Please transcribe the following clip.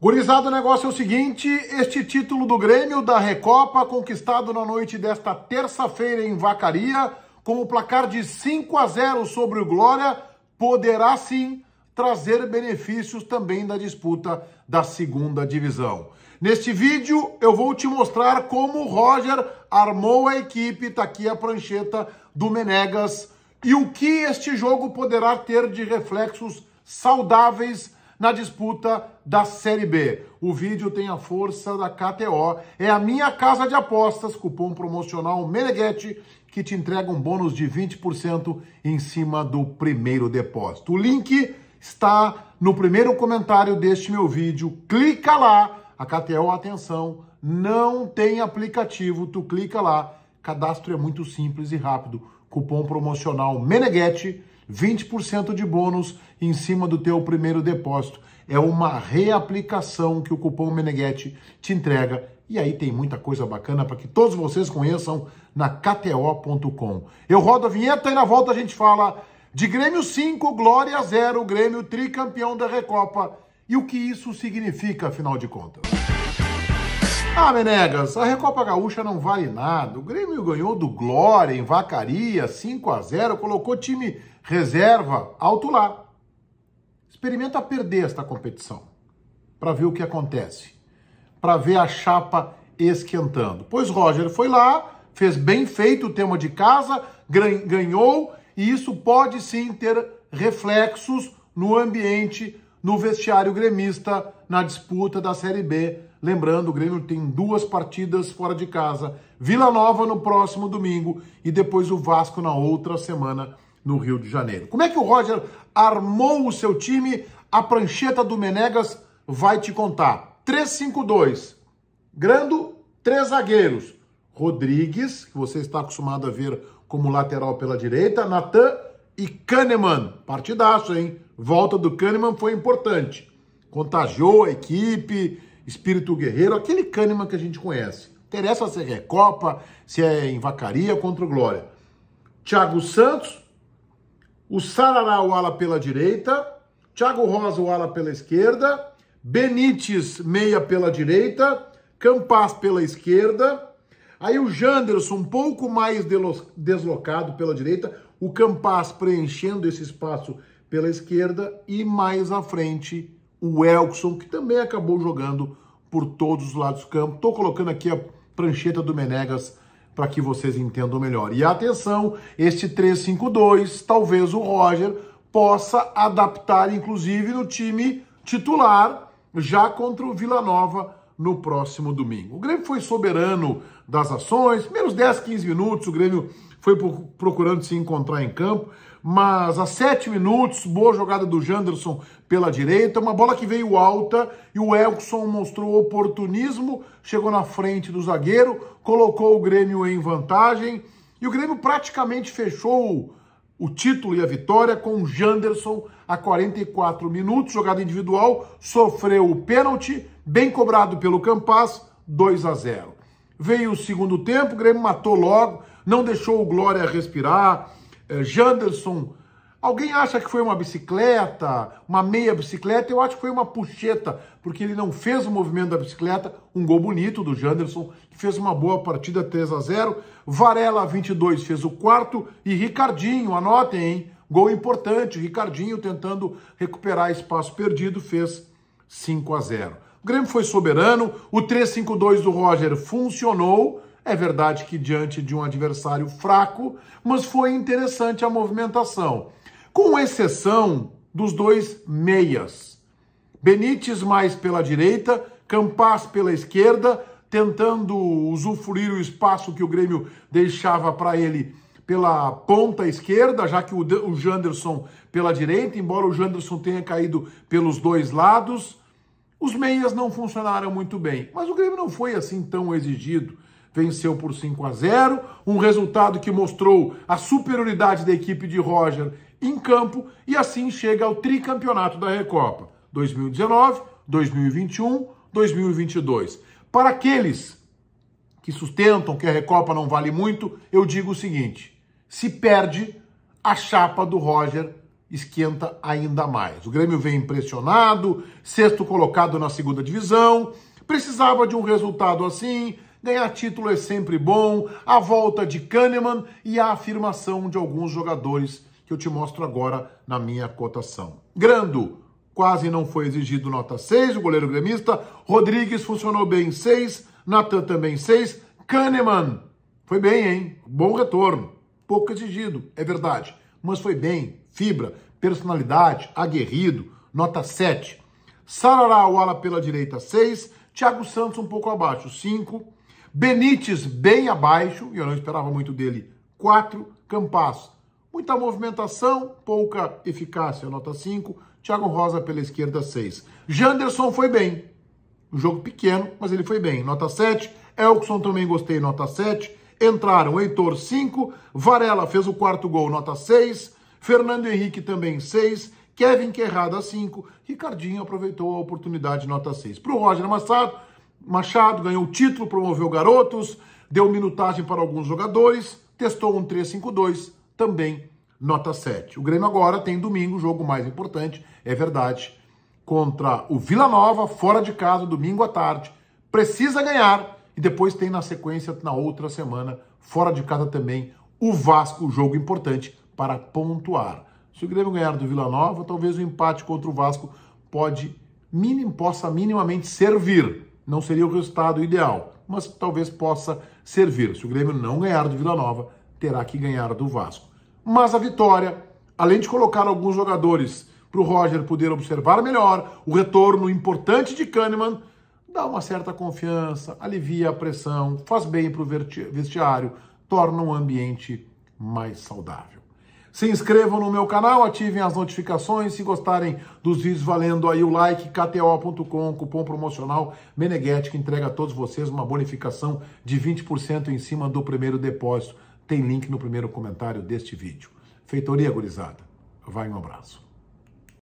Gurizada, o negócio é o seguinte: este título do Grêmio da Recopa, conquistado na noite desta terça-feira em Vacaria, com o placar de 5 a 0 sobre o Glória, poderá sim trazer benefícios também da disputa da segunda divisão. Neste vídeo eu vou te mostrar como o Roger armou a equipe, tá aqui a prancheta do Menegas, e o que este jogo poderá ter de reflexos saudáveis na disputa da Série B. O vídeo tem a força da KTO. É a minha casa de apostas, cupom promocional Meneghete, que te entrega um bônus de 20% em cima do primeiro depósito. O link está no primeiro comentário deste meu vídeo. Clica lá. A KTO, atenção, não tem aplicativo. Tu clica lá. Cadastro é muito simples e rápido Cupom promocional Meneghete, 20% de bônus em cima do teu primeiro depósito. É uma reaplicação que o cupom Meneghete te entrega. E aí tem muita coisa bacana para que todos vocês conheçam na KTO.com. Eu rodo a vinheta e na volta a gente fala de Grêmio 5, Glória 0, Grêmio tricampeão da Recopa e o que isso significa, afinal de contas. Ah, Menegas, a Recopa Gaúcha não vale nada. O Grêmio ganhou do Glória em Vacaria, 5 a 0 colocou time reserva alto lá. Experimenta perder esta competição para ver o que acontece, para ver a chapa esquentando. Pois Roger foi lá, fez bem feito o tema de casa, ganhou e isso pode sim ter reflexos no ambiente, no vestiário gremista, na disputa da Série B Lembrando, o Grêmio tem duas partidas fora de casa. Vila Nova no próximo domingo e depois o Vasco na outra semana no Rio de Janeiro. Como é que o Roger armou o seu time? A prancheta do Menegas vai te contar. 3-5-2. Grando, três zagueiros. Rodrigues, que você está acostumado a ver como lateral pela direita, Natan e Kahneman. Partidaço, hein? Volta do Kahneman foi importante. Contagiou a equipe, espírito guerreiro, aquele Kahneman que a gente conhece. Interessa se é Copa, se é em Vacaria contra o Glória. Thiago Santos, o Sarará, o ala pela direita, Thiago Rosa, o ala pela esquerda, Benítez, meia pela direita, Campas pela esquerda, aí o Janderson, um pouco mais deslocado pela direita, o Campas preenchendo esse espaço pela esquerda e mais à frente o Elkson, que também acabou jogando por todos os lados do campo. Estou colocando aqui a prancheta do Menegas para que vocês entendam melhor. E atenção, este 3-5-2, talvez o Roger possa adaptar, inclusive, no time titular, já contra o Vila Nova no próximo domingo. O Grêmio foi soberano das ações, menos 10, 15 minutos, o Grêmio foi procurando se encontrar em campo, mas a sete minutos, boa jogada do Janderson pela direita, uma bola que veio alta e o Elkson mostrou oportunismo, chegou na frente do zagueiro, colocou o Grêmio em vantagem e o Grêmio praticamente fechou o título e a vitória com o Janderson a 44 minutos, jogada individual, sofreu o pênalti, bem cobrado pelo Campas, 2 a 0. Veio o segundo tempo, o Grêmio matou logo, não deixou o Glória respirar. É, Janderson, alguém acha que foi uma bicicleta, uma meia bicicleta? Eu acho que foi uma puxeta, porque ele não fez o movimento da bicicleta. Um gol bonito do Janderson, que fez uma boa partida, 3 a 0 Varela, 22, fez o quarto. E Ricardinho, anotem, hein? Gol importante. Ricardinho tentando recuperar espaço perdido, fez 5 a 0 o Grêmio foi soberano, o 3-5-2 do Roger funcionou, é verdade que diante de um adversário fraco, mas foi interessante a movimentação, com exceção dos dois meias. Benítez mais pela direita, Campas pela esquerda, tentando usufruir o espaço que o Grêmio deixava para ele pela ponta esquerda, já que o Janderson pela direita, embora o Janderson tenha caído pelos dois lados. Os meias não funcionaram muito bem, mas o Grêmio não foi assim tão exigido venceu por 5 a 0, um resultado que mostrou a superioridade da equipe de Roger em campo e assim chega ao tricampeonato da Recopa 2019, 2021, 2022. Para aqueles que sustentam que a Recopa não vale muito, eu digo o seguinte: se perde, a chapa do Roger esquenta ainda mais. O Grêmio vem impressionado, sexto colocado na segunda divisão, precisava de um resultado assim, Ganhar título é sempre bom, a volta de Kahneman e a afirmação de alguns jogadores que eu te mostro agora na minha cotação. Grando, quase não foi exigido nota 6, o goleiro gremista. Rodrigues funcionou bem 6, Natan também 6. Kahneman, foi bem, hein? Bom retorno. Pouco exigido, é verdade, mas foi bem. Fibra, personalidade, aguerrido, nota 7. Sarará, o ala pela direita, 6. Thiago Santos um pouco abaixo, 5. Benítez bem abaixo, e eu não esperava muito dele, 4. Campas, muita movimentação, pouca eficácia, nota 5. Thiago Rosa pela esquerda, 6. Janderson foi bem. Um jogo pequeno, mas ele foi bem, nota 7. Elkson também gostei, nota 7. Entraram Heitor, 5. Varela fez o quarto gol, nota 6. Fernando Henrique também, 6. Kevin Querrada, 5. Ricardinho aproveitou a oportunidade, nota 6. Para o Roger Massado, Machado, ganhou o título, promoveu garotos, deu minutagem para alguns jogadores, testou um 3-5-2, também nota 7. O Grêmio agora tem domingo, o jogo mais importante, é verdade, contra o Vila Nova, fora de casa, domingo à tarde. Precisa ganhar e depois tem na sequência, na outra semana, fora de casa também, o Vasco, jogo importante para pontuar. Se o Grêmio ganhar do Vila Nova, talvez o empate contra o Vasco pode, possa minimamente servir não seria o resultado ideal, mas talvez possa servir. Se o Grêmio não ganhar do Vila Nova, terá que ganhar do Vasco. Mas a vitória, além de colocar alguns jogadores para o Roger poder observar melhor, o retorno importante de Kahneman dá uma certa confiança, alivia a pressão, faz bem para o vestiário, torna um ambiente mais saudável. Se inscrevam no meu canal, ativem as notificações. Se gostarem dos vídeos, valendo aí o like, kto.com, cupom promocional Meneghetti, que entrega a todos vocês uma bonificação de 20% em cima do primeiro depósito. Tem link no primeiro comentário deste vídeo. Feitoria, gurizada. Vai, um abraço.